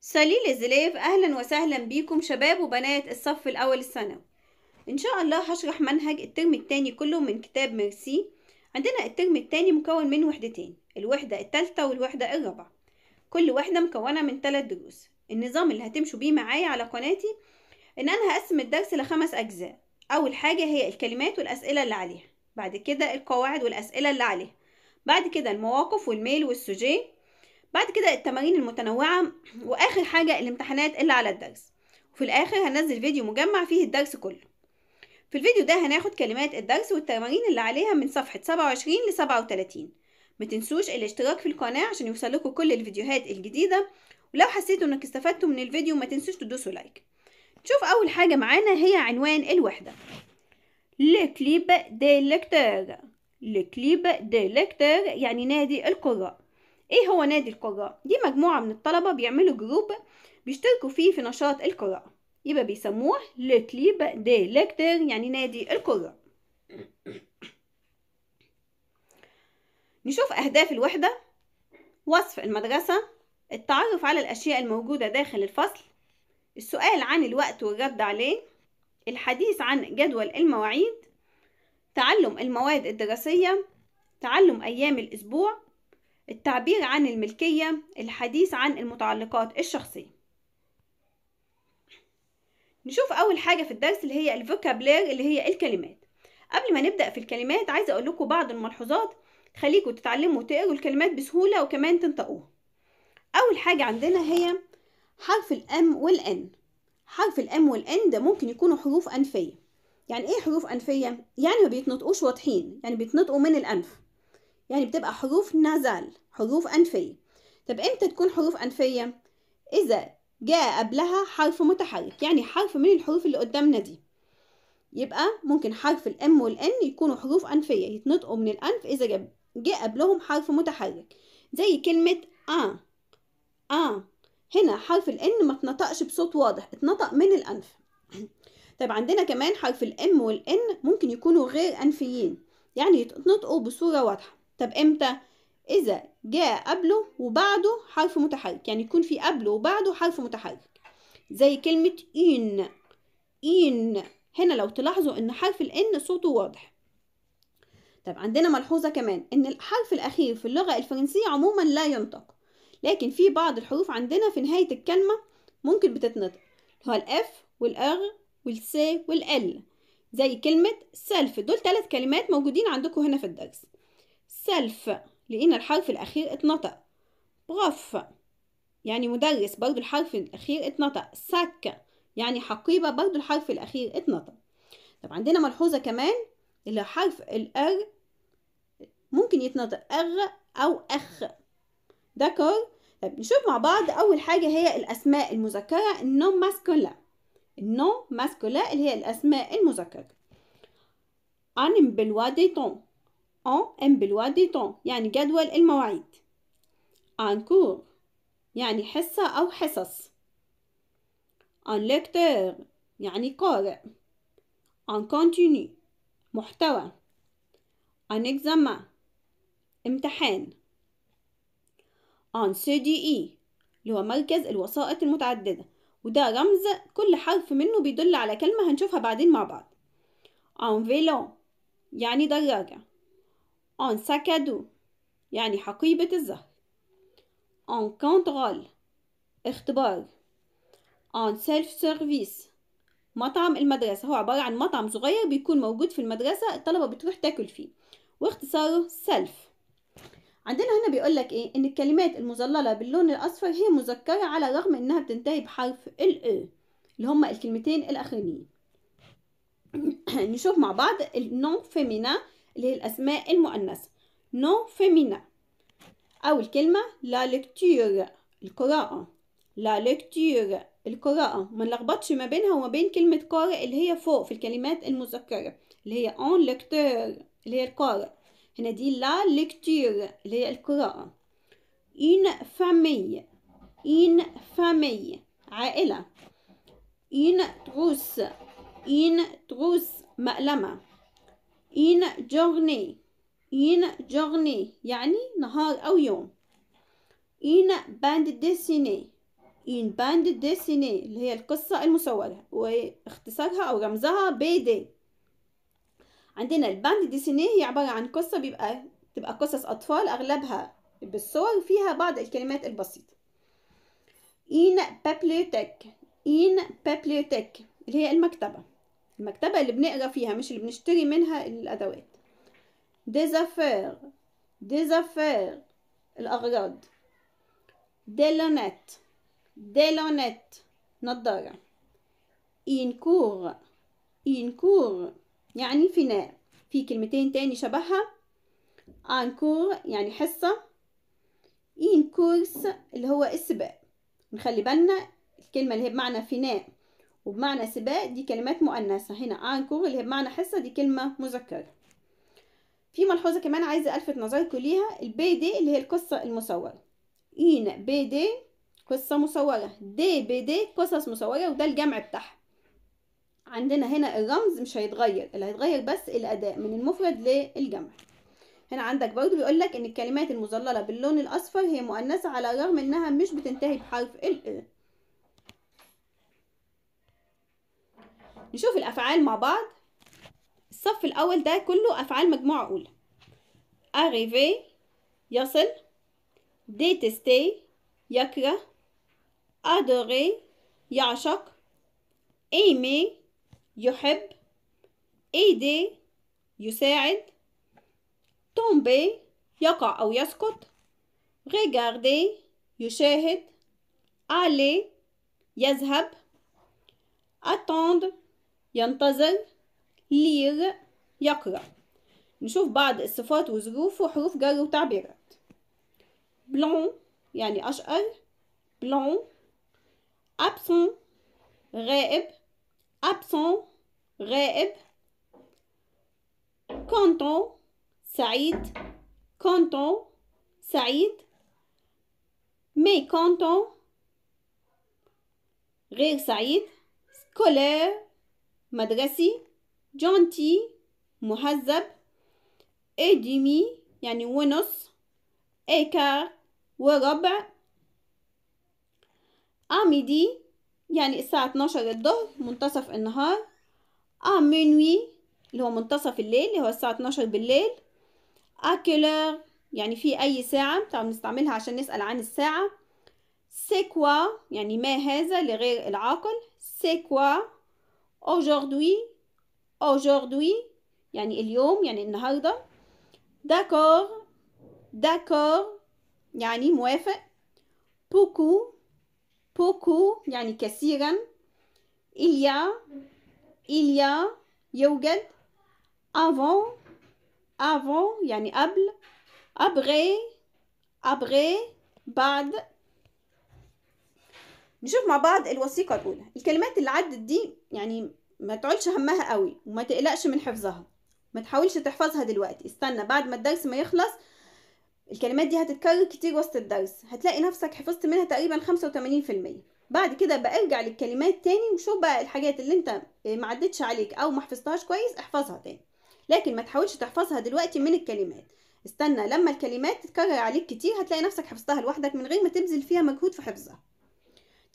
سليل الزلاف اهلا وسهلا بيكم شباب وبنات الصف الاول الثانوي ان شاء الله هشرح منهج الترم الثاني كله من كتاب ميرسي عندنا الترم الثاني مكون من وحدتين الوحده الثالثه والوحده الرابعه كل وحده مكونه من ثلاث دروس النظام اللي هتمشوا بيه معايا على قناتي ان انا هقسم الدرس لخمس اجزاء اول حاجه هي الكلمات والاسئله اللي عليها بعد كده القواعد والاسئله اللي عليها بعد كده المواقف والميل والسوجيه بعد كده التمارين المتنوعة وآخر حاجة الامتحانات اللي على الدرس وفي الآخر هنزل فيديو مجمع فيه الدرس كله في الفيديو ده هناخد كلمات الدرس والتمارين اللي عليها من صفحة 27 ل 37 متنسوش الاشتراك في القناة عشان يوصلكوا كل الفيديوهات الجديدة ولو حسيتوا انك استفدتوا من الفيديو ما تنسوش تدوسوا لايك نشوف اول حاجة معانا هي عنوان الوحدة لكليب دي لكتور لكليب دي لكتور يعني نادي القراء ايه هو نادي القراء دي مجموعة من الطلبة بيعملوا جروب بيشتركوا فيه في نشاط القراءة يبقى بيسموه لكليب دي ليكتر يعني نادي القراء نشوف أهداف الوحدة وصف المدرسة التعرف على الأشياء الموجودة داخل الفصل السؤال عن الوقت والرد عليه الحديث عن جدول المواعيد تعلم المواد الدراسية تعلم أيام الأسبوع التعبير عن الملكية الحديث عن المتعلقات الشخصية نشوف أول حاجة في الدرس اللي هي الفوكابلير اللي هي الكلمات قبل ما نبدأ في الكلمات عايزة أقول لكم بعض الملحوظات تخليكم تتعلموا تقروا الكلمات بسهولة وكمان تنطقوها أول حاجة عندنا هي حرف الأم والأن حرف الأم والأن ده ممكن يكونوا حروف أنفية يعني إيه حروف أنفية؟ يعني ما بيتنطقوش واضحين يعني بيتنطقوا من الأنف يعني بتبقى حروف نازل حروف أنفية طب إمتى تكون حروف أنفية؟ إذا جاء قبلها حرف متحرك يعني حرف من الحروف اللي قدامنا دي يبقى ممكن حرف الام والان يكونوا حروف انفيه يتنطقوا من الانف اذا جاء قبلهم حرف متحرك زي كلمه آ آ هنا حرف الان ما تنطقش بصوت واضح اتنطق من الانف طب عندنا كمان حرف الام والان ممكن يكونوا غير انفيين يعني يتنطقوا بصوره واضحه طب امتى إذا جاء قبله وبعده حرف متحرك يعني يكون في قبله وبعده حرف متحرك زي كلمة إن إن هنا لو تلاحظوا إن حرف الإن صوته واضح طب عندنا ملحوظة كمان إن الحرف الأخير في اللغة الفرنسية عموما لا ينطق لكن في بعض الحروف عندنا في نهاية الكلمة ممكن بتتنطق هو الإف والأغ والسي والإل زي كلمة سلف دول ثلاث كلمات موجودين عندكم هنا في الدرس سلف لقينا الحرف الأخير اتنطق بروف يعني مدرس برضو الحرف الأخير اتنطق ساك يعني حقيبة برضو الحرف الأخير اتنطق طب عندنا ملحوظة كمان اللي حرف الأر ممكن يتنطق أغ أو أخ دكر طب نشوف مع بعض أول حاجة هي الأسماء المذكرة النو ماسكولا النو ماسكولا اللي هي الأسماء المذكرة أنم تون en emploi du temps يعني جدول المواعيد un cours يعني حصة أو حصص un lecteur يعني قارئ un contenu محتوى un examen امتحان un CDI اللي هو مركز الوسائط المتعددة وده رمز كل حرف منه بيدل على كلمة هنشوفها بعدين مع بعض en vélo يعني دراجة En sac à dos يعني حقيبة الزهر En contrôle اختبار En self service مطعم المدرسة هو عبارة عن مطعم صغير بيكون موجود في المدرسة الطلبة بتروح تاكل فيه واختصاره self عندنا هنا بيقول لك ايه ان الكلمات المظلله باللون الاصفر هي مذكره على الرغم انها بتنتهي بحرف ال اللي هما الكلمتين الاخرانيين نشوف مع بعض النون فيمينا اللي هي الأسماء المؤنثة نو فيمينا أول كلمة لا لكتور القراءة لا لكتور القراءة ما نلخبطش ما بينها وما بين كلمة قارئ اللي هي فوق في الكلمات المذكرة اللي هي اون لكتور اللي هي القارئ هنا دي لا لكتور اللي هي القراءة إن فامي إن فامي عائلة إن تروس إن تروس مألمة in journey in journey يعني نهار أو يوم in band destiny in band destiny اللي هي القصة المصورة واختصارها أو رمزها بيدي عندنا الباند ديسيني هي عبارة عن قصة بيبقى تبقى قصص أطفال أغلبها بالصور فيها بعض الكلمات البسيطة in bibliothèque in bibliothèque اللي هي المكتبة المكتبة اللي بنقرا فيها مش اللي بنشتري منها الأدوات ديزافير ديزافير الأغراض نظارة ديلونيت نضارة إنكور إنكور يعني فناء في كلمتين تاني شبهها أنكور يعني حصة إنكورس اللي هو السباق نخلي بالنا الكلمة اللي هي بمعنى فناء وبمعنى سباق دي كلمات مؤنثة هنا أنكور اللي هي بمعنى حصة دي كلمة مذكرة في ملحوظة كمان عايزة ألفت نظركم ليها البي دي اللي هي القصة المصورة إين بي دي قصة مصورة دي بي دي قصص مصورة وده الجمع بتاعها عندنا هنا الرمز مش هيتغير اللي هيتغير بس الأداء من المفرد للجمع هنا عندك برضو بيقولك إن الكلمات المظللة باللون الأصفر هي مؤنثة على الرغم إنها مش بتنتهي بحرف ال نشوف الأفعال مع بعض الصف الأول ده كله أفعال مجموعة أولى arriver يصل détester يكره adorer يعشق aimer يحب aider يساعد tomber يقع أو يسقط regarder يشاهد aller يذهب attendre ينتظر لير يقرأ نشوف بعض الصفات وظروف وحروف جر وتعبيرات بلون يعني أشقر بلون أبسون غائب أبسون غائب كونتون سعيد كونتون سعيد مي كونتون غير سعيد scolaire مدرسي جونتي مهذب إيديمي يعني ونص ايكا وربع أميدي يعني الساعة 12 الظهر منتصف النهار أمينوي اللي هو منتصف الليل اللي هو الساعة 12 بالليل أكلر يعني في أي ساعة طبعا بنستعملها عشان نسأل عن الساعة سيكوا يعني ما هذا لغير العاقل سيكوا Aujourd'hui, aujourd'hui يعني اليوم يعني النهاردة d'accord d'accord يعني موافق beaucoup beaucoup يعني كثيرا il y a il y a يوجد avant avant يعني قبل après après بعد نشوف مع بعض الوثيقة الأولى الكلمات اللي عدت دي يعني ما تقولش همها قوي وما تقلقش من حفظها ما تحاولش تحفظها دلوقتي استنى بعد ما الدرس ما يخلص الكلمات دي هتتكرر كتير وسط الدرس هتلاقي نفسك حفظت منها تقريبا 85% بعد كده بقى ارجع للكلمات تاني وشوف بقى الحاجات اللي انت آه، ما عدتش عليك او ما حفظتهاش كويس احفظها تاني لكن ما تحاولش تحفظها دلوقتي من الكلمات استنى لما الكلمات تتكرر عليك كتير هتلاقي نفسك حفظتها لوحدك من غير ما تبذل فيها مجهود في حفظها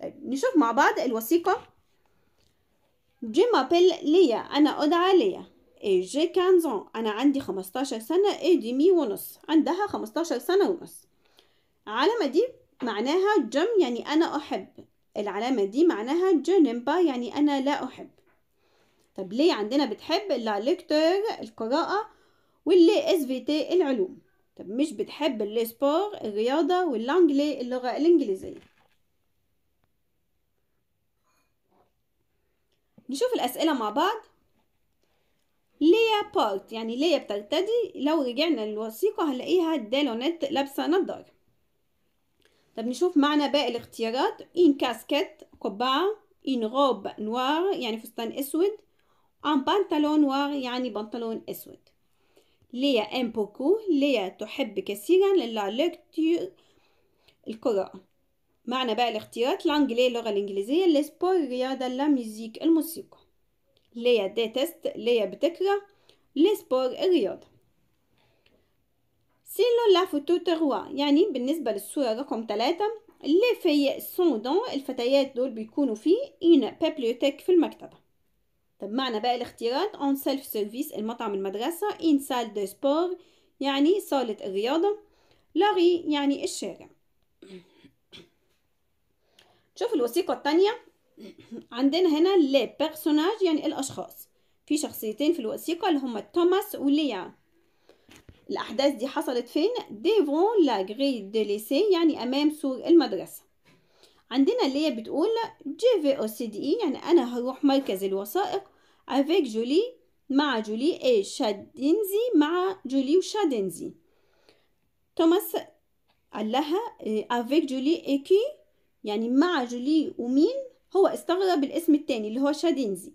طيب نشوف مع بعض الوثيقة Je m'appelle ليا أنا أدعى ليا et j'ai 15 ans أنا عندي 15 سنة et demi ونص عندها 15 سنة ونص علامة دي معناها جم يعني أنا أحب العلامة دي معناها جنمبا يعني أنا لا أحب طب ليه عندنا بتحب لا ليكتور القراءة واللي اس في تي العلوم طب مش بتحب السبور الرياضة واللانجلي اللغة الإنجليزية نشوف الأسئلة مع بعض ليا بارت يعني ليا بترتدي لو رجعنا للوثيقة هنلاقيها دالونت لابسة نظارة طب نشوف معنى باقي الاختيارات إن كاسكت قبعة إن غوب نوار يعني فستان أسود أن بنطلون نوار يعني بنطلون أسود ليا أم بوكو ليا تحب كثيرا للا لكتير القراءة معنى بقى الاختيارات لانجلي اللغة الإنجليزية لسبور الرياضة لا ميوزيك الموسيقى ليا ديتست ليا بتكره لسبور الرياضة سيلو لا فوتو تغوا يعني بالنسبة للصورة رقم ثلاثة لي في سوندون الفتيات دول بيكونوا في اين بيبليوتيك في المكتبة طب معنى بقى الاختيارات اون سيلف سيرفيس المطعم المدرسة إن سال دو سبور يعني صالة الرياضة لاري يعني الشارع شوف الوثيقة التانية عندنا هنا لي بيرسوناج يعني الأشخاص في شخصيتين في الوثيقة اللي هما توماس وليا الأحداث دي حصلت فين؟ ديفون لا غري دي ليسي يعني أمام سور المدرسة عندنا اللي هي بتقول جي في او سي دي يعني أنا هروح مركز الوثائق افيك جولي مع جولي اي شادينزي مع جولي وشادينزي توماس قال لها افيك جولي اي كي يعني مع جولي ومين هو استغرب الاسم التاني اللي هو شادينزي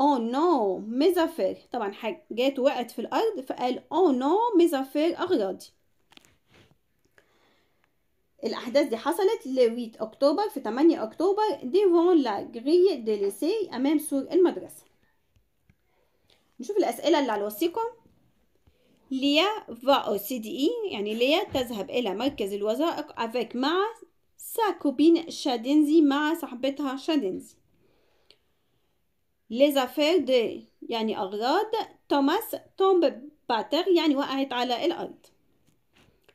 او نو ميزافير طبعا حاجات وقعت في الارض فقال او نو ميزافير اغراضي الأحداث دي حصلت ل 8 أكتوبر في 8 أكتوبر ديفون لا غري دي ليسي أمام سور المدرسة نشوف الأسئلة اللي على الوثيقة ليا سي دي اي يعني ليا تذهب إلى مركز الوثائق افيك مع ساكوبين شادينزي مع صاحبتها شادينزي لي زافير دي يعني أغراض توماس تومب باتر يعني وقعت على الأرض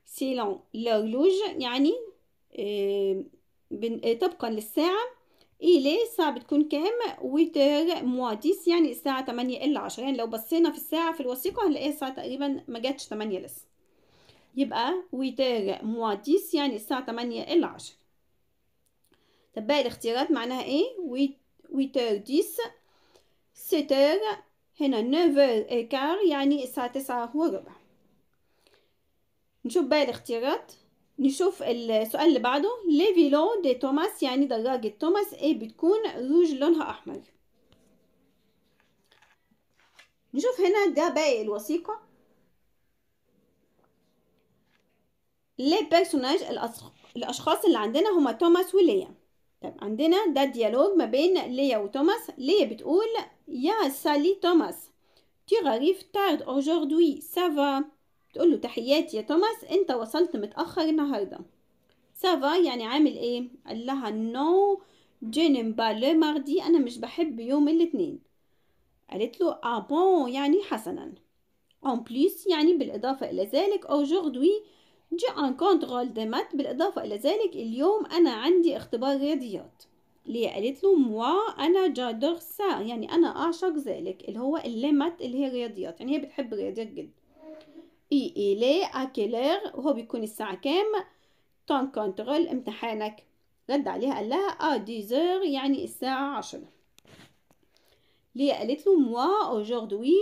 سيلون لورلوج يعني طبقا للساعة إلي الساعة بتكون كام ويتر مواديس يعني الساعة تمانية إلا عشرة يعني لو بصينا في الساعة في الوثيقة هنلاقيها الساعة تقريبا ما جاتش تمانية لسه يبقى ويتر مواديس يعني الساعة تمانية إلا عشرة طب باقي الاختيارات معناها ايه ويت اور ديس هنا نوفر ايكار يعني الساعة تسعة وربع نشوف باقي الاختيارات نشوف السؤال اللي بعده لي فيلو دي توماس يعني دراجة توماس ايه بتكون روج لونها احمر نشوف هنا ده باقي الوثيقة لي بيرسوناج الأشخاص اللي عندنا هما توماس وليام طيب عندنا ده ديالوج ما بين ليا وتوماس ليا بتقول يا سالي توماس تي غريف تارد اوجوردوي سافا بتقول له تحياتي يا توماس انت وصلت متأخر النهارده سافا يعني عامل ايه قال لها نو جينم لو ماردي انا مش بحب يوم الاثنين قالت له اه ah بون يعني حسنا اون بليس يعني بالاضافه الى ذلك اوجوردوي نجي عن دي مات بالإضافة إلى ذلك اليوم أنا عندي اختبار رياضيات اللي قالت له موا أنا جادور سا يعني أنا أعشق ذلك اللي هو الليمات اللي هي رياضيات يعني هي بتحب الرياضيات جدا إي إي لي أكيلير وهو بيكون الساعة كام تون كونترول امتحانك رد عليها قال لها أ آه، ديزور يعني الساعة عشرة ليه قالت له موا أوجوردوي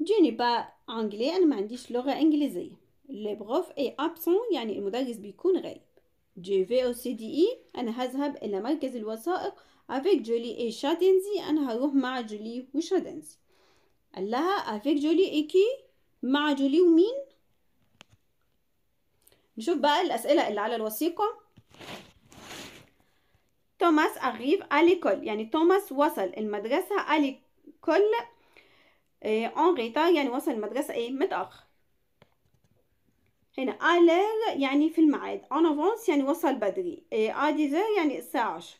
جيني با أنجلي أنا ما عنديش لغة إنجليزية Le prof اي ابسون يعني المدرس بيكون غايب. في او سي دي اي أنا هذهب إلى مركز الوثائق افيك جولي اي شادنزي أنا هروح مع جولي وشادنزي. قال لها افيك جولي اي كي مع جولي ومين؟ نشوف بقى الأسئلة اللي على الوثيقة. توماس أغيف أليكول يعني توماس وصل المدرسة أليكول إيه en غيتار يعني وصل المدرسة إيه متأخر. هنا الير يعني في الميعاد اون افونس يعني وصل بدري إيه، ادي زير يعني الساعة 10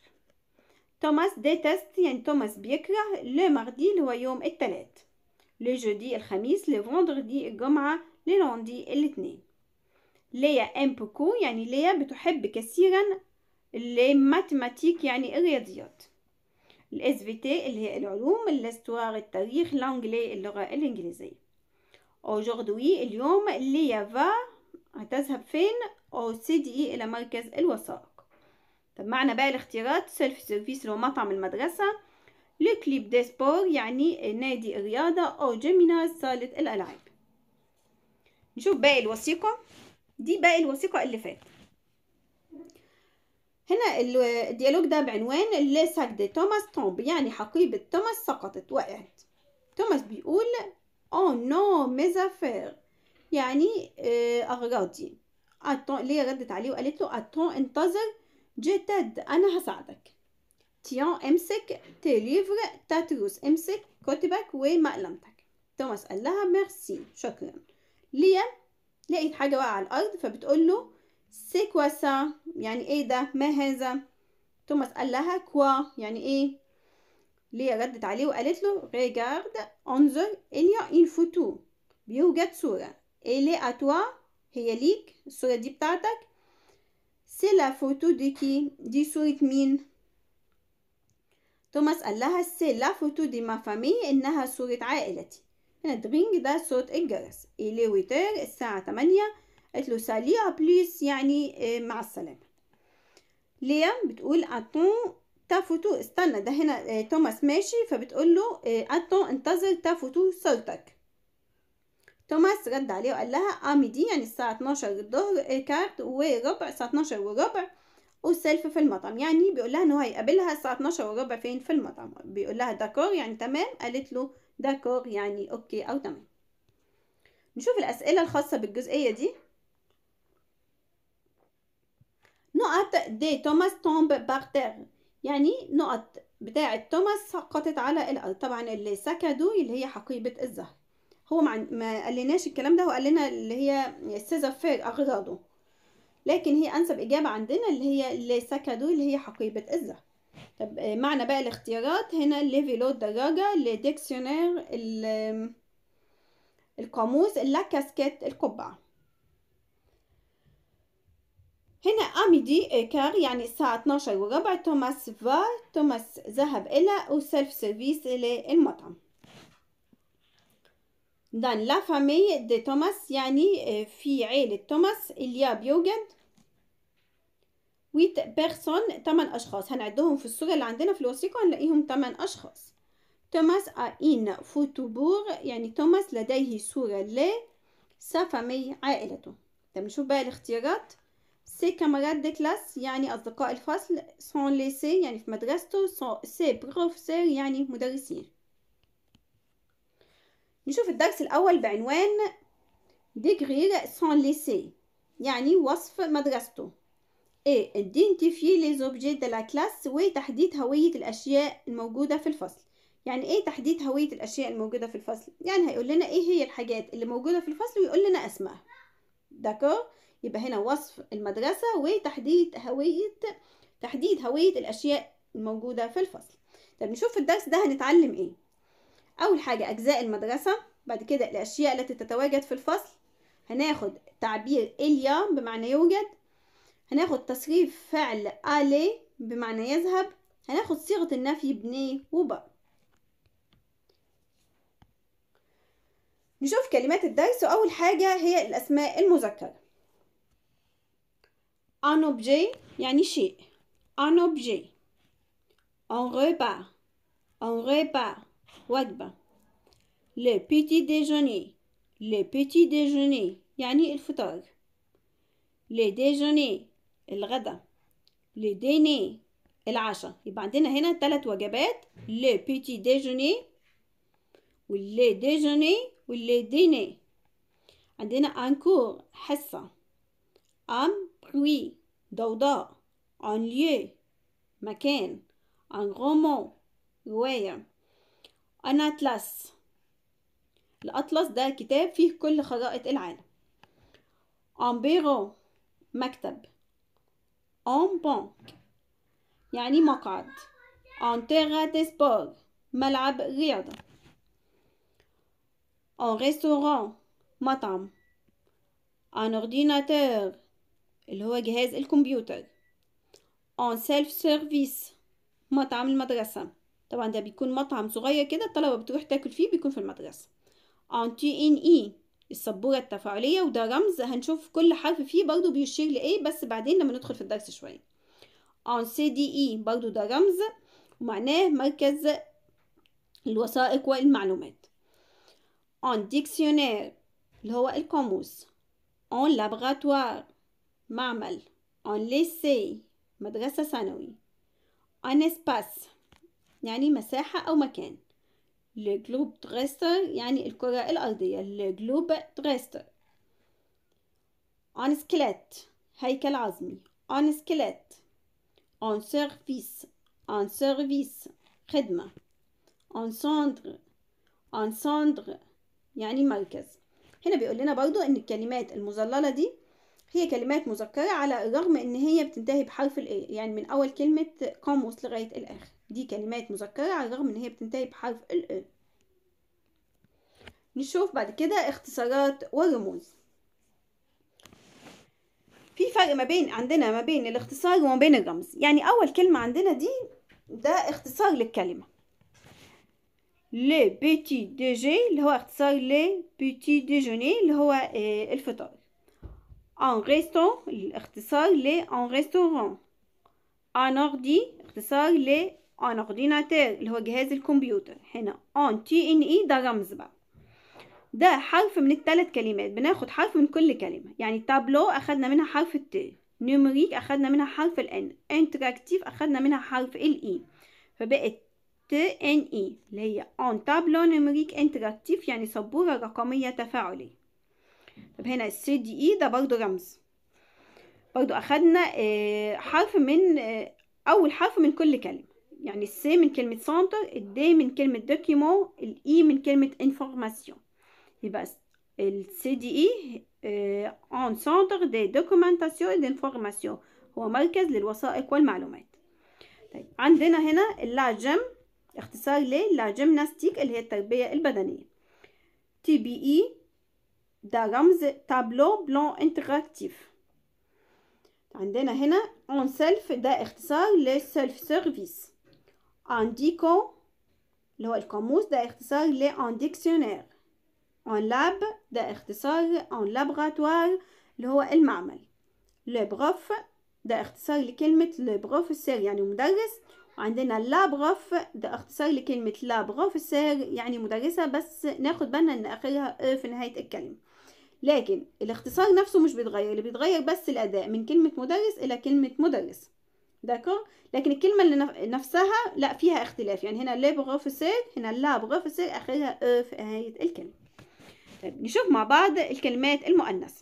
توماس ديتست يعني توماس بيكره لو ماردي اللي هو يوم الثلاث لو جودي الخميس لو فوندردي الجمعة لو لوندي الاثنين ليا ام بوكو يعني ليا بتحب كثيرا لي ماتيماتيك يعني الرياضيات الاس في تي اللي هي العلوم الاستوار التاريخ لانجلي اللغة الانجليزية اوجوردي اليوم ليا va هتذهب فين أو سي دي إي إلى مركز الوثائق طب معنى بقى الاختيارات سيلف سيرفيس لو مطعم المدرسة لكليب دي سبور يعني نادي الرياضة أو جيميناز صالة الألعاب نشوف باقي الوثيقة دي باقي الوثيقة اللي فاتت هنا الديالوج ده بعنوان لي ساك دي توماس تومب يعني حقيبة توماس سقطت وقعت توماس بيقول او نو ميزافير يعني أغراضي آه، أتون اللي ردت عليه وقالت له أتون انتظر جتد أنا هساعدك تيان امسك تليفر تاتروس امسك كتبك ومقلمتك توماس قال لها ميرسي شكرا ليا لقيت حاجة واقعة على الأرض فبتقول له سا يعني ايه ده ما هذا توماس قال لها كوا يعني ايه ليا ردت عليه وقالت له ريجارد انظر إليا ان فوتو بيوجد صورة إلي أتوا هي ليك الصورة دي بتاعتك سي لا فوتو دي كي دي صورة مين توماس قال لها سي لا فوتو دي ما فامي إنها صورة عائلتي هنا درينج ده صوت الجرس إلي ويتر الساعة تمانية قالت له سالي بليس يعني مع السلامة ليام بتقول أتون فوتو استنى ده هنا توماس ماشي فبتقول له أتون انتظر فوتو صورتك توماس رد عليه وقال لها قامي آه، دي يعني الساعة 12 الظهر آه، كارت وربع الساعة 12 وربع والسيلف في المطعم يعني بيقول لها انه هيقابلها الساعة 12 وربع فين في المطعم بيقول لها داكور يعني تمام قالت له داكور يعني اوكي او تمام نشوف الأسئلة الخاصة بالجزئية دي نقط دي توماس تومب بارتير يعني نقط بتاعة توماس سقطت على الأرض طبعا اللي سكدوا اللي هي حقيبة الزهر هو ما قالناش الكلام ده هو قالنا لنا اللي هي السيزافير أغراضه لكن هي أنسب إجابة عندنا اللي هي سكدو اللي هي حقيبة الزهر طب آه، معنى بقى الاختيارات هنا ليفيلو الدراجة لديكسيونير القاموس لا كاسكيت القبعة هنا أميدي كار يعني الساعة 12 وربع توماس فا توماس ذهب إلى سيلف سيرفيس إلى المطعم دان لا فامي دي توماس يعني في عيلة توماس اللي بيوجد ويت بيرسون تمن أشخاص هنعدهم في الصورة اللي عندنا في الوثيقة هنلاقيهم تمن أشخاص توماس أين فوتوبور يعني توماس لديه صورة ل سافامي عائلته طب نشوف بقى الاختيارات سي كامارات دي كلاس يعني أصدقاء الفصل سون ليسي يعني في مدرسته سي بروفيسور يعني مدرسين نشوف الدرس الأول بعنوان ديكغير سون ليسي يعني وصف مدرسته et إيه، identifier les objets de la classe وتحديد هوية الأشياء الموجودة في الفصل يعني ايه تحديد هوية الأشياء الموجودة في الفصل يعني هيقول لنا ايه هي الحاجات اللي موجودة في الفصل ويقول لنا اسمها داكور يبقى هنا وصف المدرسة وتحديد هوية تحديد هوية الأشياء الموجودة في الفصل طب نشوف في الدرس ده هنتعلم ايه أول حاجة أجزاء المدرسة بعد كده الأشياء التي تتواجد في الفصل هناخد تعبير إليا بمعنى يوجد هناخد تصريف فعل آلي بمعنى يذهب هناخد صيغة النفي بني وبا نشوف كلمات الدرس وأول حاجة هي الأسماء المذكرة أن أوبجي يعني شيء أن أوبجي أن غيبا أن غيبا وجبة le petit déjeuner le petit déjeuner يعني الفطار le déjeuner الغدا le dîner العشاء يبقى عندنا هنا ثلاث وجبات le petit déjeuner واللي ديجوني واللي ديني عندنا un cours حصة un bruit ضوضاء un lieu مكان un غومون رواية أنا أتلس الأطلس ده كتاب فيه كل خرائط العالم أمبيرو مكتب أم بانك يعني مقعد أنتيغا ديسبور ملعب رياضة أن ريستوران مطعم أن أورديناتور اللي هو جهاز الكمبيوتر أن سيلف سيرفيس مطعم المدرسة طبعا ده بيكون مطعم صغير كده الطلبة بتروح تاكل فيه بيكون في المدرسة ان تي ان اي السبورة التفاعلية وده رمز هنشوف كل حرف فيه برضو بيشير لإيه بس بعدين لما ندخل في الدرس شوية ان آه، سي دي اي e برضو ده رمز ومعناه مركز الوثائق والمعلومات ان آه، ديكسيونير اللي هو القاموس ان آه، لابراتوار معمل ان ليسي مدرسة ثانوي ان اسباس يعني مساحة أو مكان لجلوب تغيستر يعني الكرة الأرضية لجلوب تغيستر أنسكلات هيكل عظمي أنسكلات أن سيرفيس أن سيرفيس خدمة أن سندر أن سندر يعني مركز هنا بيقول لنا برضو ان الكلمات المظللة دي هي كلمات مذكرة على الرغم ان هي بتنتهي بحرف الايه يعني من اول كلمة قاموس لغاية الاخر دي كلمات مذكرة على الرغم ان هي بتنتهي بحرف ال نشوف بعد كده اختصارات ورموز في فرق ما بين عندنا ما بين الاختصار وما بين الرمز يعني اول كلمة عندنا دي ده اختصار للكلمة لي بيتي ديجي اللي هو اختصار لي بيتي ديجوني اللي هو آه، الفطار ان ريستون الاختصار لي ان ريستوران ان اوردي اختصار لي اون آه، اورديناتير اللي هو جهاز الكمبيوتر هنا اون تي ان اي ده رمز بقى ده حرف من الثلاث كلمات بناخد حرف من كل كلمه يعني تابلو اخدنا منها حرف الت نيومريك اخدنا منها حرف الان انتراكتيف اخدنا منها حرف الاي e. فبقت تي ان اي اللي هي اون آه، تابلو نيومريك انتراكتيف يعني سبوره رقميه تفاعليه طب هنا السي دي اي e ده برضو رمز برضو اخدنا آه، حرف من اول حرف من كل كلمه يعني السي من كلمة سونتر الدي من كلمة دوكيمون الاي e من كلمة انفورماسيون يبقى السي دي اي اون سونتر دي دوكومنتاسيون دانفورماسيون هو مركز للوثائق والمعلومات طيب عندنا هنا اللاجم اختصار للجيمناستيك اللي هي التربية البدنية تي بي اي دا رمز تابلو بلون انتراكتيف عندنا هنا اون سيلف ده اختصار للسيلف سيرفيس ان ديكو اللي هو القاموس ده اختصار ل ان ديكسيونير ان لاب ده اختصار ان لابراتوار اللي هو المعمل لبروف ده اختصار لكلمة لبروفيسور يعني مدرس وعندنا لابروف ده اختصار لكلمة لابروفيسور يعني مدرسة بس ناخد بالنا ان اخرها في نهاية الكلمة لكن الاختصار نفسه مش بيتغير اللي بيتغير بس الاداء من كلمة مدرس الى كلمة مدرس داكور لكن الكلمة اللي نفسها لا فيها اختلاف يعني هنا بروفيسور هنا بروفيسور آخرها أو في نهاية الكلمة طيب نشوف مع بعض الكلمات المؤنث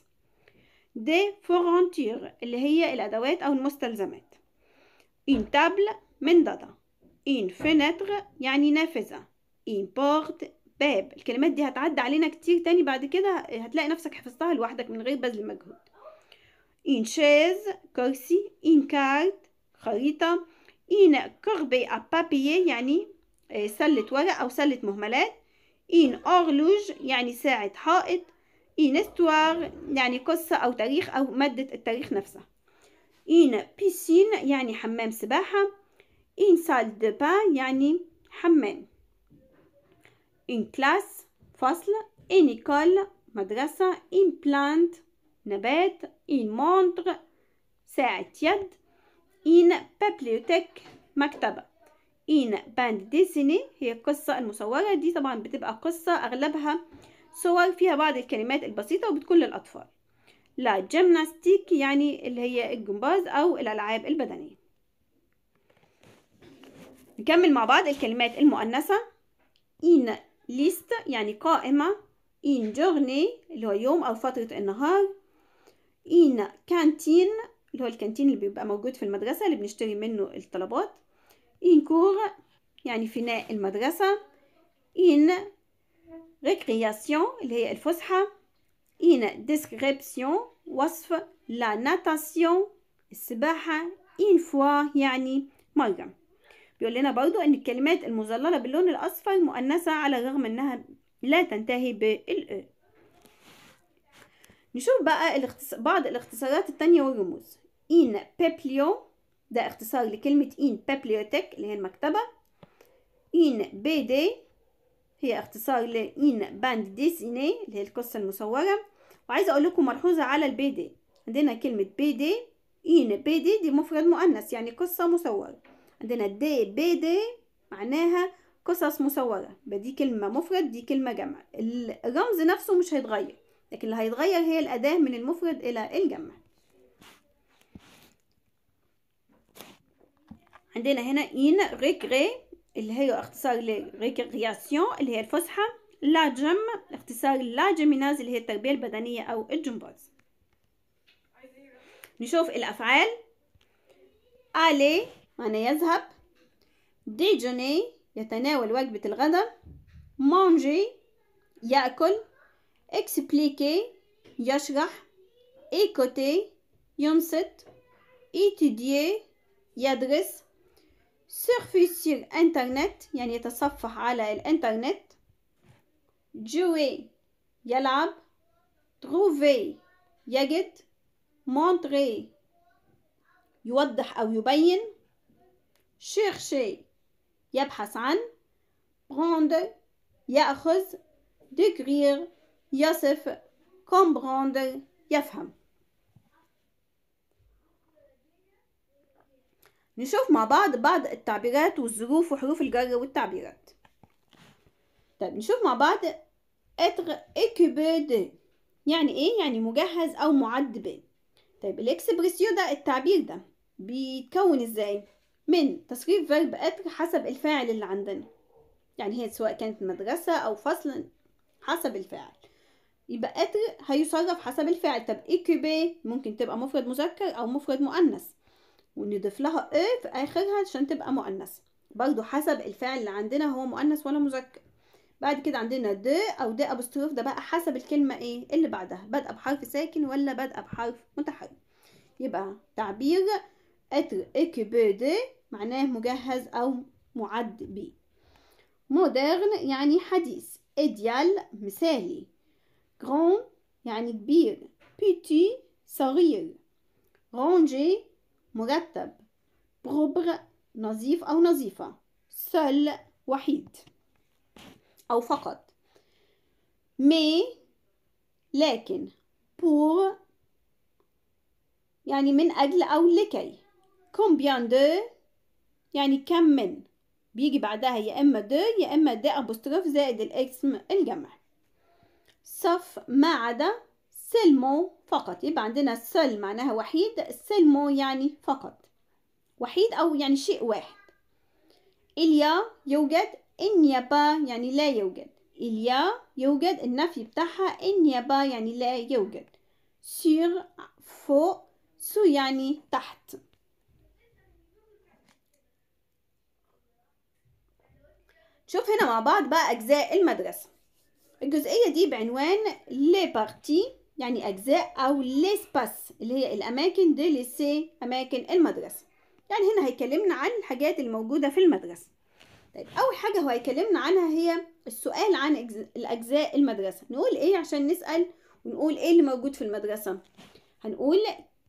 دي فورونتير اللي هي الأدوات أو المستلزمات إن تابل منضدة إن فينتر يعني نافذة إن بورت باب الكلمات دي هتعدي علينا كتير تاني بعد كده هتلاقي نفسك حفظتها لوحدك من غير بذل مجهود إن شيز كرسي إن كارت خريطة إن كربي أ بابيي يعني آه، سلة ورق أو سلة مهملات إن أورلوج يعني ساعة حائط إن استوار يعني قصة أو تاريخ أو مادة التاريخ نفسها إن بيسين يعني حمام سباحة إن سال دو بان يعني حمام إن كلاس فصل إن إيكول مدرسة إن بلانت نبات إن مونتر ساعة يد بابليوتيك مكتبة إينا باند ديزني هي القصة المصورة دي طبعا بتبقى قصة أغلبها صور فيها بعض الكلمات البسيطة وبتكون للأطفال لا جيمناستيك يعني اللي هي الجمباز أو الألعاب البدنية نكمل مع بعض الكلمات المؤنثة إينا ليست يعني قائمة إين جورني اللي هو يوم أو فترة النهار إينا كانتين اللي هو الكانتين اللي بيبقى موجود في المدرسة اللي بنشتري منه الطلبات إنكور يعني فناء المدرسة إن ريكرياسيون اللي هي الفسحة إن ديسكريبسيون وصف لا ناتاسيون السباحة إن فوا يعني مرة بيقول لنا برضو أن الكلمات المظللة باللون الأصفر مؤنثة على الرغم أنها لا تنتهي بالـ نشوف بقى الاختص... بعض الاختصارات التانية والرموز إن بيبليو ده اختصار لكلمة إن بيبليوتك اللي هي المكتبة بي دي هي اختصار لإن in band اللي هي القصة المصورة وعايزة أقول لكم ملحوظة على البي دي عندنا كلمة بي دي إن بي دي دي مفرد مؤنث يعني قصة مصورة عندنا دي بي دي معناها قصص مصورة دي كلمة مفرد دي كلمة جمع الرمز نفسه مش هيتغير لكن اللي هيتغير هي الأداة من المفرد إلى الجمع عندنا هنا إن ريكري اللي هي اختصار لريكرياسيون اللي هي الفسحة لا جم اختصار لا جيميناز اللي هي التربية البدنية أو الجمباز نشوف الأفعال ألي معنى يذهب ديجوني يتناول وجبة الغداء مانجي يأكل اكسبليكي يشرح ايكوتي ينصت, ايتيدي يدرس, سيرفيسي الانترنت يعني يتصفح على الانترنت جوي يلعب تروفي يجد مونتري يوضح أو يبين شيرشي يبحث عن بروند يأخذ ديكرير يصف كومبروند يفهم نشوف مع بعض بعض التعبيرات والظروف وحروف الجر والتعبيرات طيب نشوف مع بعض اتر اكبد يعني ايه يعني مجهز او معد به طيب الاكسبريسيو ده التعبير ده بيتكون ازاي من تصريف فيرب اتر حسب الفاعل اللي عندنا يعني هي سواء كانت مدرسة او فصل حسب الفاعل يبقى اتر هيصرف حسب الفعل طب اكبي ممكن تبقى مفرد مذكر او مفرد مؤنث ونضيف لها ا في اخرها عشان تبقى مؤنثه برضو حسب الفعل اللي عندنا هو مؤنث ولا مذكر بعد كده عندنا د او د ابوستروف ده بقى حسب الكلمه ايه اللي بعدها بادئه بحرف ساكن ولا بادئه بحرف متحرك يبقى تعبير اتر اك د معناه مجهز او معد بيه مودرن يعني حديث اديال مثالي جرون يعني كبير بيتي صغير رونجي مرتب بروبر نظيف أو نظيفة سل وحيد أو فقط مي لكن بور يعني من أجل أو لكي كومبيان دو يعني كم من بيجي بعدها يا إما دو يا إما دي أبوستروف زائد الاسم الجمع صف ما عدا سلمو فقط يبقى عندنا سل معناها وحيد سلمو يعني فقط وحيد أو يعني شيء واحد إليا يوجد إن يبا يعني لا يوجد إليا يوجد النفي بتاعها إن يبا يعني لا يوجد سير فوق سو يعني تحت شوف هنا مع بعض بقى أجزاء المدرسة الجزئية دي بعنوان لي بارتي يعني أجزاء أو ليسباس اللي هي الأماكن دي لسي أماكن المدرسة يعني هنا هيكلمنا عن الحاجات الموجودة في المدرسة طيب أول حاجة هو هيكلمنا عنها هي السؤال عن الأجزاء المدرسة نقول إيه عشان نسأل ونقول إيه اللي موجود في المدرسة هنقول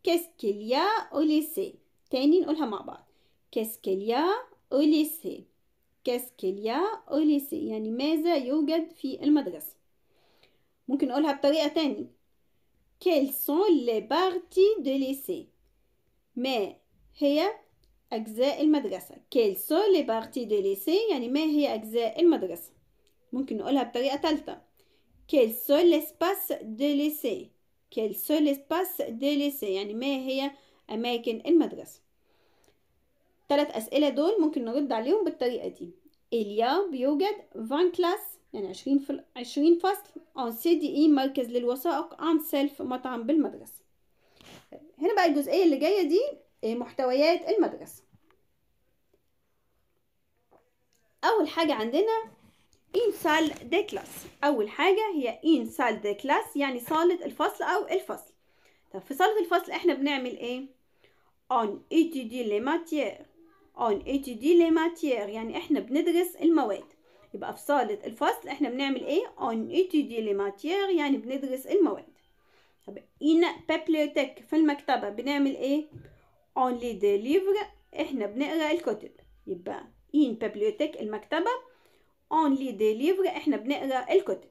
كاسكيليا أوليسي تاني نقولها مع بعض كاسكيليا أوليسي كاسكيليا أوليسي يعني ماذا يوجد في المدرسة ممكن نقولها بطريقة تاني quelles sont les parties de l'essai ما هي أجزاء المدرسة quelles sont les parties de l'essai يعني ما هي أجزاء المدرسة ممكن نقولها بطريقة ثالثة quels sont l'espace de l'essai quels sont l'espace de l'essai يعني ما هي أماكن المدرسة ثلاث أسئلة دول ممكن نرد عليهم Il 20 classes يعني عشرين في عشرين فصل عن سي دي اي مركز للوثائق عن سيلف مطعم بالمدرسة هنا بقى الجزئية اللي جاية دي آه، محتويات المدرسة أول حاجة عندنا إن سال دي كلاس أول حاجة هي إن سال دي كلاس يعني صالة الفصل أو الفصل طب في صالة الفصل إحنا بنعمل إيه؟ On étudie les matières On étudie les matières يعني إحنا بندرس المواد يبقى في صاله الفصل احنا بنعمل ايه on étudie les matières يعني بندرس المواد طب in bibliothèque في المكتبه بنعمل ايه on les des احنا بنقرا الكتب يبقى in bibliothèque المكتبه on les des احنا بنقرا الكتب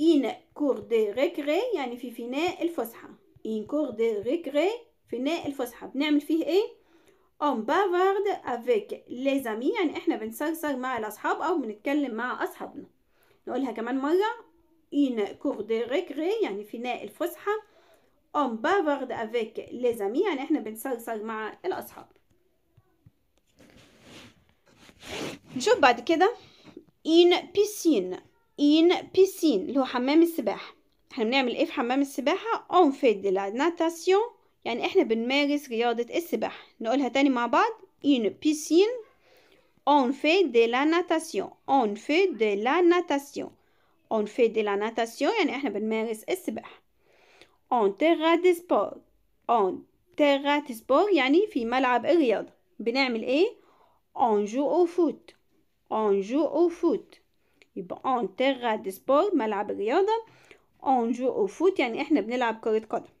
in cour de récré يعني في فناء الفسحه in cour de récré فناء الفسحه بنعمل فيه ايه on bavard avec les amis يعني احنا بنصرصر مع الاصحاب او بنتكلم مع اصحابنا نقولها كمان مرة in cours de récré يعني فناء الفسحة on bavard avec les amis يعني احنا بنصرصر مع الاصحاب نشوف بعد كده in piscine in piscine اللي هو حمام السباحة احنا بنعمل ايه في حمام السباحة on fait de la natation يعني احنا بنمارس رياضة السباحة نقولها تاني مع بعض une piscine on fait de la natation on fait de la natation on fait de la natation يعني احنا بنمارس السباحة on terrain de sport on terrain de sport يعني في ملعب الرياضة بنعمل ايه on joue au foot on joue au foot يبقى on terrain de sport ملعب الرياضة on joue au foot يعني احنا بنلعب كرة قدم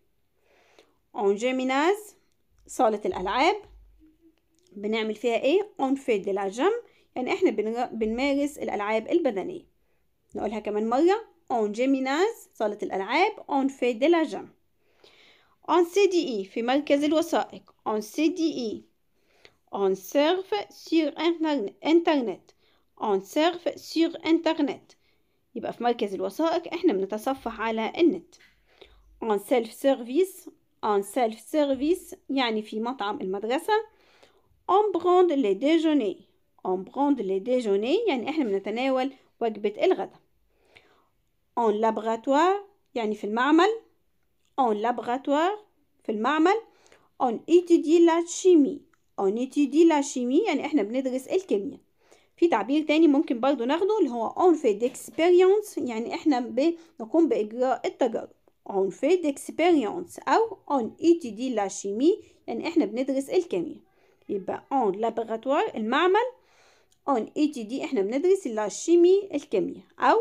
اون جيميناز صالة الألعاب بنعمل فيها ايه اون فيد دي لا جيم يعني احنا بنمارس الألعاب البدنية نقولها كمان مرة اون جيميناز صالة الألعاب اون في دي لا جيم اون سي دي اي في مركز الوثائق اون سي دي اي اون سيرف سير انترنت اون سيرف سير انترنت يبقى في مركز الوثائق احنا بنتصفح على النت اون سيلف سيرفيس en self-service يعني في مطعم المدرسة on prend le déjeuner on prend le déjeuner يعني إحنا بنتناول وجبة الغداء en laboratoire يعني في المعمل en laboratoire في المعمل on étudie la chimie on étudie la chimie يعني إحنا بندرس الكيمياء في تعبير تاني ممكن برضو ناخده اللي هو on fait d'expérience يعني إحنا بنقوم بإجراء التجارب on fait d'expérience أو on étudie la chimie يعني إحنا بندرس الكيمياء يبقى on laboratoire المعمل on étudie إحنا بندرس la chimie الكيمياء أو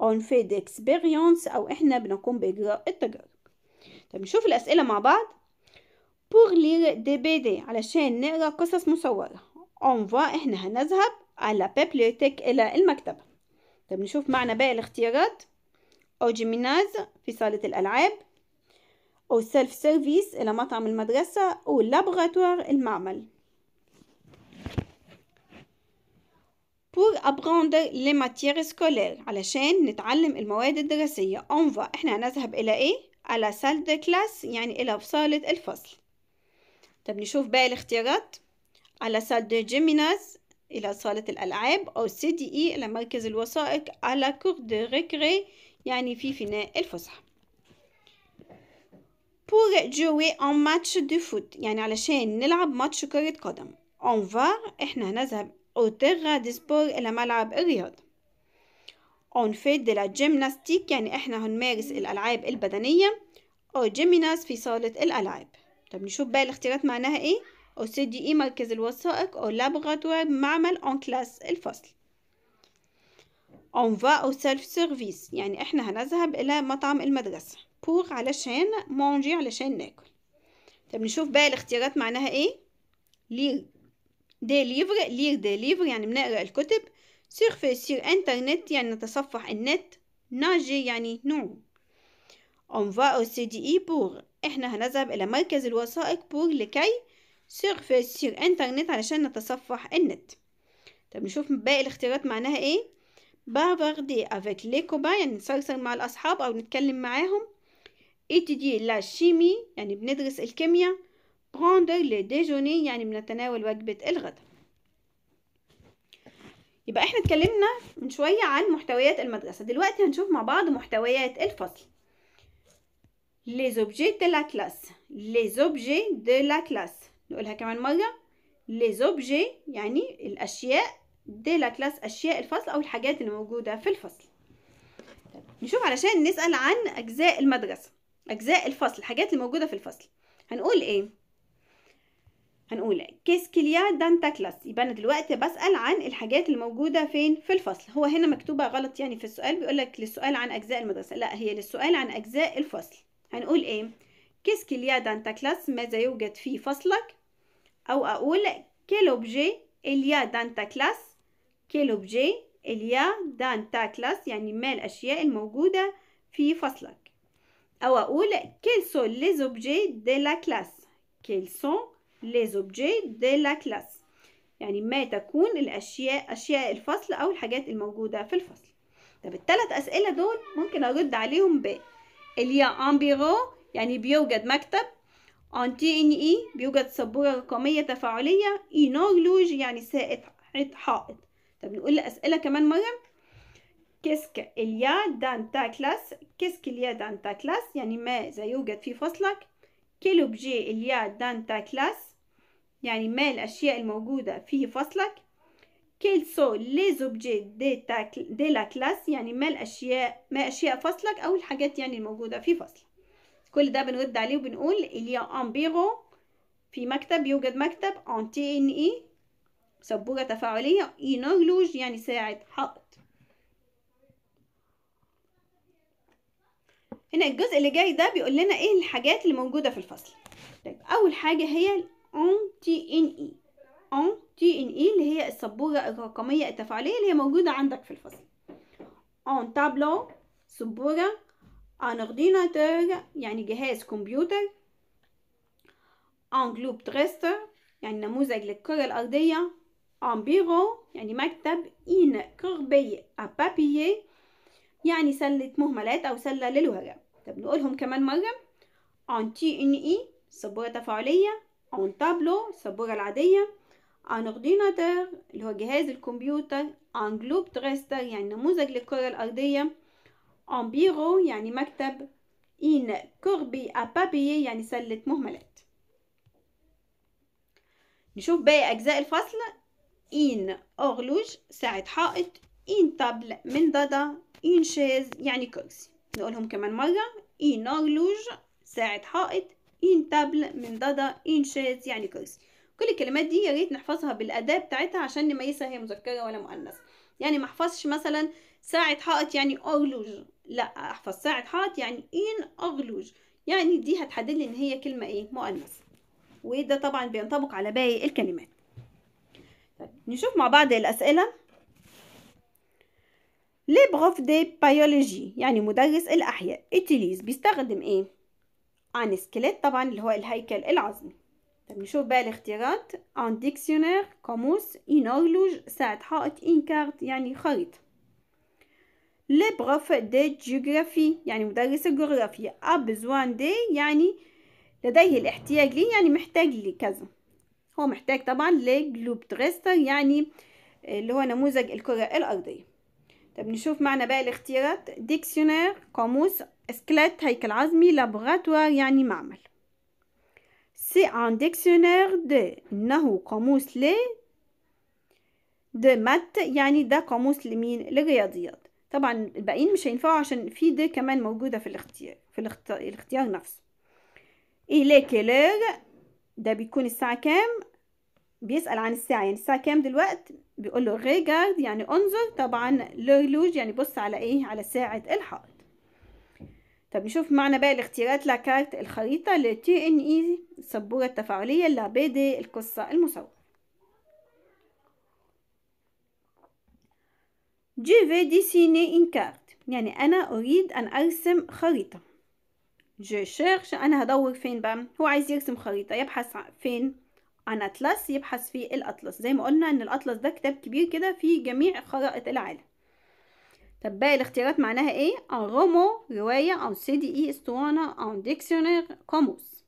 on fait d'expérience أو إحنا بنقوم بإجراء التجارب طب نشوف الأسئلة مع بعض pour lire des BD علشان نقرأ قصص مصورة on va إحنا هنذهب على bibliothèque إلى المكتبة طب نشوف معنى باقي الاختيارات أو جيميناز في صالة الألعاب أو سيلف سيرفيس إلى مطعم المدرسة أو اللابوراتوار المعمل pour apprendre les matières scolaires علشان نتعلم المواد الدراسية on va احنا هنذهب إلى إيه؟ على salle de classe يعني إلى صالة الفصل طب نشوف باقي الاختيارات على salle de gymnase إلى صالة الألعاب أو سي دي إي إلى مركز الوثائق على كور دو ريكري يعني في فناء الفسحة pour jouer un match de foot يعني علشان نلعب ماتش كرة قدم on va احنا هنذهب au terrain de sport إلى ملعب الرياضة on fait de la gymnastique يعني احنا هنمارس الألعاب البدنية او جيميناس في صالة الألعاب طب نشوف بقى الاختيارات معناها ايه او سي دي اي مركز الوثائق او لابوراتوار معمل اون كلاس الفصل on va au self-service يعني احنا هنذهب الى مطعم المدرسة pour علشان مانجي علشان ناكل طب نشوف بقى الاختيارات معناها ايه lire des livres lire des livres يعني بنقرا الكتب surfer sur internet يعني نتصفح النت nager يعني نوم on va au CDI pour احنا هنذهب الى مركز الوثائق pour لكي surfer sur internet علشان نتصفح النت طب نشوف باقي الاختيارات معناها ايه بافاردي افيك لي يعني نسلسل مع الأصحاب أو نتكلم معاهم ايتيدي لا شيمي يعني بندرس الكيمياء بروندر لي ديجوني يعني بنتناول وجبة الغداء يبقى احنا اتكلمنا من شوية عن محتويات المدرسة دلوقتي هنشوف مع بعض محتويات الفصل لي زوبجي دي لا كلاس لي زوبجي دي لا كلاس نقولها كمان مرة لي زوبجي يعني الأشياء دي لا كلاس أشياء الفصل أو الحاجات اللي موجودة في الفصل نشوف علشان نسأل عن أجزاء المدرسة أجزاء الفصل الحاجات اللي موجودة في الفصل هنقول إيه هنقول كيسكيليا دانتا كلاس يبقى انا دلوقتي بسال عن الحاجات الموجوده فين في الفصل هو هنا مكتوبه غلط يعني في السؤال بيقول لك للسؤال عن اجزاء المدرسه لا هي للسؤال عن اجزاء الفصل هنقول ايه كيسكيليا دانتا كلاس ماذا يوجد في فصلك او اقول كيلوبجي اليا دانتا كلاس كيلو بجي اليا دان تاكلاس يعني ما الأشياء الموجودة في فصلك أو أقول كيل سو les objets de la classe quels sont les objets de يعني ما تكون الأشياء أشياء الفصل أو الحاجات الموجودة في الفصل طب التلات أسئلة دول ممكن أرد عليهم ب اليا ان يعني بيوجد مكتب أنتي ان اي بيوجد سبورة رقمية تفاعلية لوج يعني سائق حائط طب نقول الأسئلة كمان مره كيسك إليا دان تا كلاس كيسك إليا دان تا كلاس يعني ماذا يوجد في فصلك كيلو بجي إليا دان تا كلاس يعني ما الأشياء الموجودة في فصلك كيل سو لي زوبجي دي تا دي لا كلاس يعني ما الأشياء ما أشياء فصلك أو الحاجات يعني الموجودة في فصلك كل ده بنرد عليه وبنقول إليا y في مكتب يوجد مكتب أون تي إن إي سبورة تفاعلية ينرلوج يعني ساعة حائط هنا الجزء اللي جاي ده بيقول لنا ايه الحاجات اللي موجودة في الفصل طيب اول حاجة هي ال تي ان اي ان تي ان اي اللي هي السبورة الرقمية التفاعلية اللي هي موجودة عندك في الفصل ان تابلو سبورة ان اورديناتور يعني جهاز كمبيوتر ان جلوب تريستر يعني نموذج للكرة الأرضية en bureau يعني مكتب إن كربية à papier يعني سلة مهملات أو سلة للورق طب نقولهم كمان مرة en تي إن إي سبورة تفاعلية en تابلو السبورة العادية en ordinateur اللي هو جهاز الكمبيوتر en globe terrestre يعني نموذج للكرة الأرضية en bureau يعني مكتب in كربي à papier يعني سلة مهملات نشوف باقي أجزاء الفصل إن أغلوج ساعة حائط une من ضدا إن شيز يعني كرسي نقولهم كمان مرة إن أغلوج ساعة حائط une من ضدا إن شيز يعني كرسي كل الكلمات دي يا ريت نحفظها بالأداة بتاعتها عشان نميزها هي مذكرة ولا مؤنثة يعني ما احفظش مثلا ساعة حائط يعني أغلوج لا احفظ ساعة حائط يعني إن أغلوج يعني دي هتحدد لي إن هي كلمة إيه مؤنث وده طبعا بينطبق على باقي الكلمات طيب نشوف مع بعض الأسئلة لي بروف دي بيولوجي يعني مدرس الأحياء اتيليز بيستخدم ايه؟ عن سكيلت طبعا اللي هو الهيكل العظمي طيب نشوف بقى الاختيارات عن ديكسيونير قاموس اينورلوج ساعة حائط ان كارت يعني خريطة لي بروف دي جيوغرافي يعني مدرس الجغرافيا ا بزوان دي يعني لديه الاحتياج ليه يعني محتاج لكذا هو محتاج طبعا لجلوب تريستر يعني اللي هو نموذج الكرة الأرضية طب نشوف معنى بقى الاختيارات ديكسيونير قاموس اسكلات هيكل عظمي لابغاتوار يعني معمل سي ان ديكسيونير دي إنه قاموس ل دي مات يعني ده قاموس لمين للرياضيات طبعا الباقيين مش هينفعوا عشان في دي كمان موجودة في الاختيار في الاختيار نفسه لي كيلور ده بيكون الساعة كام بيسأل عن الساعة يعني الساعة كام دلوقت بيقول له ريجارد يعني انظر طبعا لورلوج يعني بص على ايه على ساعة الحائط طب نشوف معنى بقى الاختيارات لكارت الخريطة لتي ان اي السبورة التفاعلية لبيدي القصة المصورة Je vais dessiner une carte يعني أنا أريد أن أرسم خريطة جو شيرش أنا هدور فين بقى هو عايز يرسم خريطة يبحث فين عن أطلس يبحث في الأطلس زي ما قلنا إن الأطلس ده كتاب كبير كده فيه جميع خرائط العالم طب باقي الاختيارات معناها ايه ان رومو رواية او سي دي اي اسطوانة ان ديكسيونير قاموس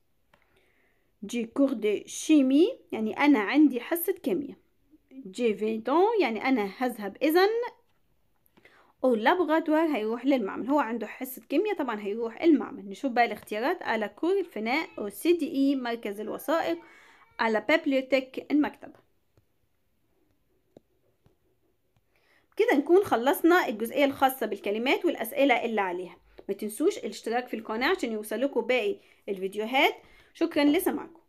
جي كور دي شيمي يعني انا عندي حصة كيمياء جي فيدون يعني انا هذهب اذا واللاب هيروح للمعمل هو عنده حصة كيمياء طبعا هيروح المعمل نشوف بقى الاختيارات على كور الفناء أو سي دي إي مركز الوثائق على بيبليوتيك المكتبة كده نكون خلصنا الجزئية الخاصة بالكلمات والأسئلة اللي عليها ما تنسوش الاشتراك في القناة عشان يوصلكوا باقي الفيديوهات شكرا لسماعكم